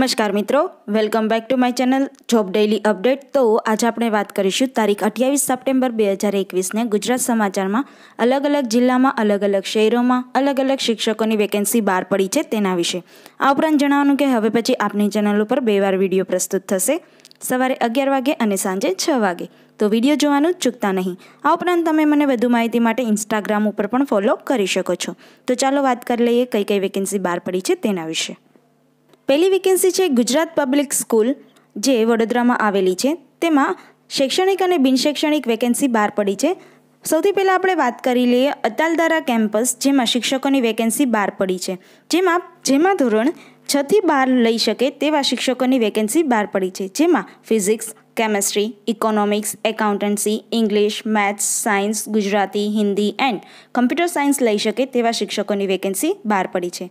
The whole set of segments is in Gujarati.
નમસ્કાર મિત્રો welcome back to my channel job daily update તો આજે આપણે વાત કરીશું તારીખ અઠ્યાવીસ સપ્ટેમ્બર બે હજાર એકવીસને ગુજરાત સમાચારમાં અલગ અલગ જિલ્લામાં અલગ અલગ શહેરોમાં અલગ અલગ શિક્ષકોની વેકેન્સી બહાર પડી છે તેના વિશે આ ઉપરાંત જણાવવાનું કે હવે પછી આપની ચેનલ ઉપર બે વાર વિડીયો પ્રસ્તુત થશે સવારે અગિયાર વાગે અને સાંજે છ વાગે તો વિડીયો જોવાનું ચૂકતા નહીં આ ઉપરાંત તમે મને વધુ માહિતી માટે ઇન્સ્ટાગ્રામ ઉપર પણ ફોલો કરી શકો છો તો ચાલો વાત કરી લઈએ કઈ કઈ વેકેન્સી બહાર પડી છે તેના વિશે પહેલી વેકેન્સી છે ગુજરાત પબ્લિક સ્કૂલ જે વડોદરામાં આવેલી છે તેમાં શૈક્ષણિક અને બિનશૈક્ષણિક વેકેન્સી બહાર પડી છે સૌથી પહેલાં આપણે વાત કરી લઈએ અતાલદારા કેમ્પસ જેમાં શિક્ષકોની વેકેન્સી બહાર પડી છે જેમાં જેમાં ધોરણ છથી બહાર લઈ શકે તેવા શિક્ષકોની વેકેન્સી બહાર પડી છે જેમાં physics chemistry economics accountancy English maths science Gujarati Hindi and computer science લઈ શકે તેવા શિક્ષકોની વેકેન્સી બહાર પડી છે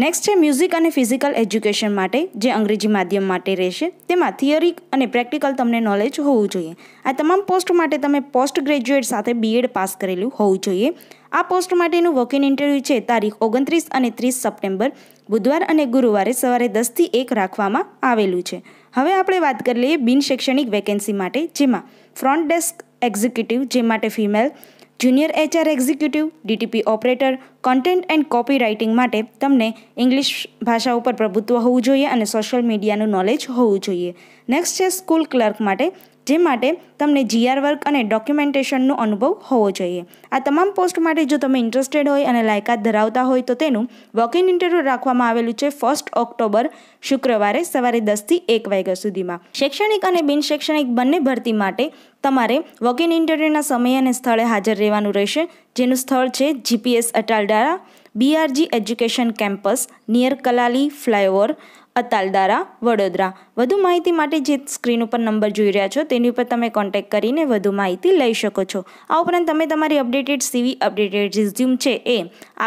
નેક્સ્ટ છે મ્યુઝિક અને ફિઝિકલ એજ્યુકેશન માટે જે અંગ્રેજી માધ્યમ માટે રહેશે તેમાં થિયરી અને પ્રેક્ટિકલ તમને નોલેજ હોવું જોઈએ આ તમામ પોસ્ટ માટે તમે પોસ્ટ ગ્રેજ્યુએટ સાથે બીએડ પાસ કરેલું હોવું જોઈએ આ પોસ્ટ માટેનું વોક ઇન ઇન્ટરવ્યૂ છે તારીખ ઓગણત્રીસ અને ત્રીસ સપ્ટેમ્બર બુધવાર અને ગુરુવારે સવારે દસથી એક રાખવામાં આવેલું છે હવે આપણે વાત કરી લઈએ બિન શૈક્ષણિક વેકેન્સી માટે જેમાં ફ્રન્ટ ડેસ્ક એક્ઝિક્યુટિવ જે માટે female junior HR executive DTP operator content and copy writing માટે તમને ઇંગ્લિશ ભાષા ઉપર પ્રભુત્વ હોવું જોઈએ અને સોશિયલ મીડિયાનું નોલેજ હોવું જોઈએ નેક્સ્ટ છે સ્કૂલ ક્લર્ક માટે જે માટે તમને જીઆર વર્ક અને ડોક્યુમેન્ટેશનનો અનુભવ હોવો જોઈએ આ તમામ પોસ્ટ માટે જો તમે ઇન્ટરેસ્ટેડ હોય અને લાયકાત ધરાવતા હોય તો તેનું વોક ઇન ઇન્ટરવ્યૂ રાખવામાં આવેલું છે ફર્સ્ટ ઓક્ટોબર શુક્રવારે સવારે દસથી એક વાગ્યા સુધીમાં શૈક્ષણિક અને બિન શૈક્ષણિક બંને ભરતી માટે તમારે વોક ઇન ઇન્ટરવ્યૂના સમય અને સ્થળે હાજર રહેવાનું રહેશે જેનું સ્થળ છે GPS Ataladara BRG education campus near Kalali flyover Ataladara Vadodara વધુ માહિતી માટે જે સ્ક્રીન ઉપર નંબર જોઈ રહ્યા છો તેની ઉપર તમે કોન્ટેક કરીને વધુ માહિતી લઈ શકો છો આ ઉપરાંત તમે તમારી અપડેટેડ સીવી અપડેટેડ રિઝ્યુમ છે એ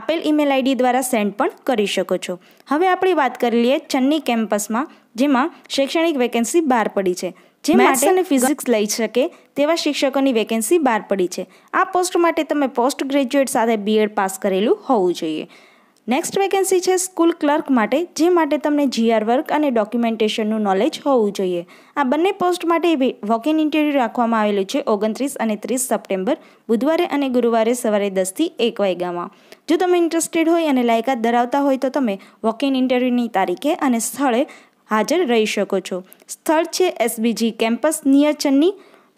આપેલ ઈમેલ આઈડી દ્વારા સેન્ડ પણ કરી શકો છો હવે આપણે વાત કરી લઈએ ચન્ની કેમ્પસમાં જેમાં શૈક્ષણિક વેકેન્સી બહાર પડી છે જે મેથ્સ અને ફિઝિક્સ લઈ શકે તેવા શિક્ષકોની વેકેન્સી બહાર પડી છે આ પોસ્ટ માટે તમે પોસ્ટ ગ્રેજ્યુએટ સાથે બીએડ પાસ કરેલું હોવું જોઈએ નેક્સ્ટ વેકેન્સી છે સ્કૂલ ક્લર્ક માટે જે માટે તમને જીઆર વર્ક અને ડોક્યુમેન્ટેશનનું નોલેજ હોવું જોઈએ આ બંને પોસ્ટ માટે વોક ઇન ઇન્ટરવ્યૂ રાખવામાં આવેલું છે ઓગણત્રીસ અને ત્રીસ સપ્ટેમ્બર બુધવારે અને ગુરુવારે સવારે દસથી એક વાગ્યામાં જો તમે ઇન્ટરેસ્ટેડ હોય અને લાયકાત ધરાવતા હોય તો તમે વોક ઇન ઇન્ટરવ્યૂની તારીખે અને સ્થળે હાજર રહી શકો છો સ્થળ છે SBG campus near Channi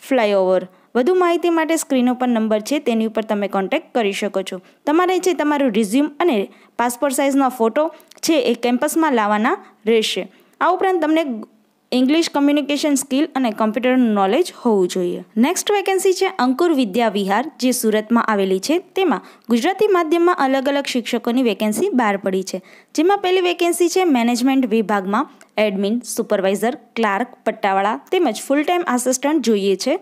flyover વધુ માહિતી માટે સ્ક્રીન ઉપર નંબર છે તેની ઉપર તમે કોન્ટેક્ટ કરી શકો છો તમારે જે તમારું રિઝ્યુમ અને પાસપોર્ટ સાઇઝનો ફોટો છે એ કેમ્પસમાં લાવવાના રહેશે આ ઉપરાંત તમને ઇંગ્લિશ કમ્યુનિકેશન સ્કિલ અને કમ્પ્યુટરનું નોલેજ હોવું જોઈએ નેક્સ્ટ વેકેન્સી છે અંકુર વિદ્યા વિહાર જે સુરતમાં આવેલી છે તેમાં ગુજરાતી માધ્યમમાં અલગ અલગ શિક્ષકોની વેકેન્સી બહાર પડી છે જેમાં પહેલી વેકેન્સી છે મેનેજમેન્ટ વિભાગમાં એડમિન સુપરવાઇઝર ક્લાર્ક પટ્ટાવાળા તેમજ ફૂલ ટાઈમ આસિસ્ટન્ટ જોઈએ છે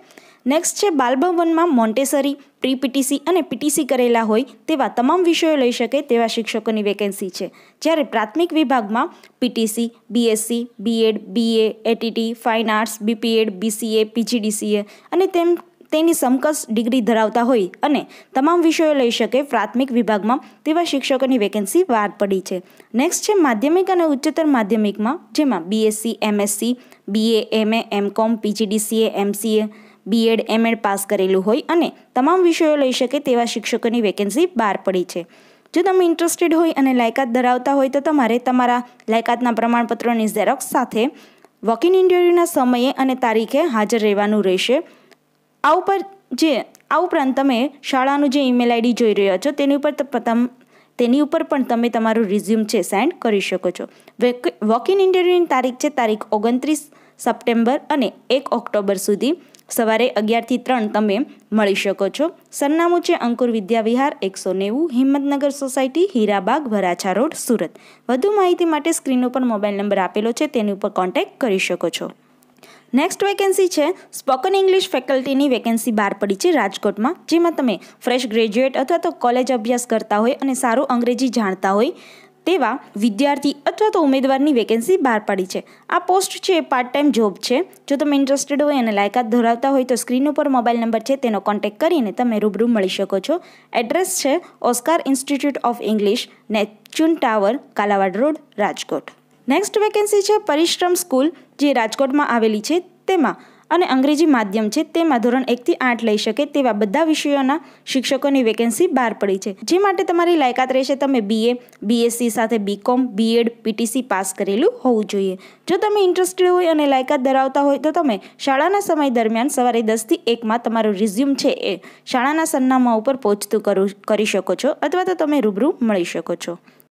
નેક્સ્ટ છે બાલભવનમાં મોન્ટેસરી પ્રી પીટીસી અને પીટીસી કરેલા હોય તેવા તમામ વિષયો લઈ શકે તેવા શિક્ષકોની વેકેન્સી છે જ્યારે પ્રાથમિક વિભાગમાં PTC BSc BEd BA ATT fine arts BPEd BCA PGDCA અને તેમ તેની સમકક્ષ ડિગ્રી ધરાવતા હોય અને તમામ વિષયો લઈ શકે પ્રાથમિક વિભાગમાં તેવા શિક્ષકોની વેકેન્સી વાર પડી છે નેક્સ્ટ છે માધ્યમિક અને ઉચ્ચતર માધ્યમિકમાં જેમાં BSc MSc BA MA MCom PGDCA MCA BEd MEd pass કરેલું હોય અને તમામ વિષયો લઈ શકે તેવા શિક્ષકોની વેકેન્સી બહાર પડી છે જો તમે ઇન્ટરેસ્ટેડ હોય અને લાયકાત ધરાવતા હોય તો તમારે તમારા લાયકાતના પ્રમાણપત્રોની ઝેરોક્ષ સાથે વોકિંગ ઇન્ટરવ્યૂના સમયે અને તારીખે હાજર રહેવાનું રહેશે આ ઉપર જે આ ઉપરાંત તમે શાળાનું જે ઈમેલ આઈડી જોઈ રહ્યા છો તેની ઉપર તેની ઉપર પણ તમે તમારું રિઝ્યુમ છે સેન્ડ કરી શકો છો વોક ઇન ઇન્ટરવ્યૂની તારીખ છે તારીખ ઓગણત્રીસ સપ્ટેમ્બર અને એક ઓક્ટોબર સુધી સવારે અગિયારથી ત્રણ તમે મળી શકો છો સરનામું છે અંકુર વિદ્યાવિહાર એકસો નેવું હિંમતનગર સોસાયટી હીરાબાગ ભરાછા રોડ સુરત વધુ માહિતી માટે સ્ક્રીન ઉપર મોબાઈલ નંબર આપેલો છે તેની ઉપર કોન્ટેક્ટ કરી શકો છો નેક્સ્ટ વેકેન્સી છે સ્પોકન ઇંગ્લિશ ફેકલ્ટીની વેકેન્સી બહાર પડી છે રાજકોટમાં જેમાં તમે ફ્રેશ ગ્રેજ્યુએટ અથવા તો કોલેજ અભ્યાસ કરતા હોય અને સારું અંગ્રેજી જાણતા હોય તેવા વિદ્યાર્થી અથવા તો ઉમેદવારની વેકેન્સી બહાર પાડી છે આ પોસ્ટ છે એ પાર્ટ ટાઈમ જોબ છે જો તમે ઇન્ટરેસ્ટેડ હોય અને લાયકાત ધરાવતા હોય તો સ્ક્રીન ઉપર મોબાઈલ નંબર છે તેનો કોન્ટેક્ટ કરીને તમે રૂબરૂ મળી શકો છો એડ્રેસ છે Oscar institute of English Neptune tower Kalawad road Rajkot next vacancy છે પરિશ્રમ સ્કૂલ જે રાજકોટમાં આવેલી છે તેમાં અને અંગ્રેજી માધ્યમ છે તેમાં ધોરણ એકથી આઠ લઈ શકે તેવા બધા વિષયોના શિક્ષકોની વેકેન્સી બહાર પડી છે જે માટે તમારી લાયકાત રહેશે તમે બીએ બીએસસી સાથે બીકોમ બીએડ પીટીસી પાસ કરેલું હોવું જોઈએ જો તમે ઇન્ટરેસ્ટેડ હોય અને લાયકાત ધરાવતા હોય તો તમે શાળાના સમય દરમિયાન સવારે દસથી એકમાં તમારું રિઝ્યુમ છે એ શાળાના સરનામા ઉપર પહોંચતું કરી શકો છો અથવા તો તમે રૂબરૂ મળી શકો છો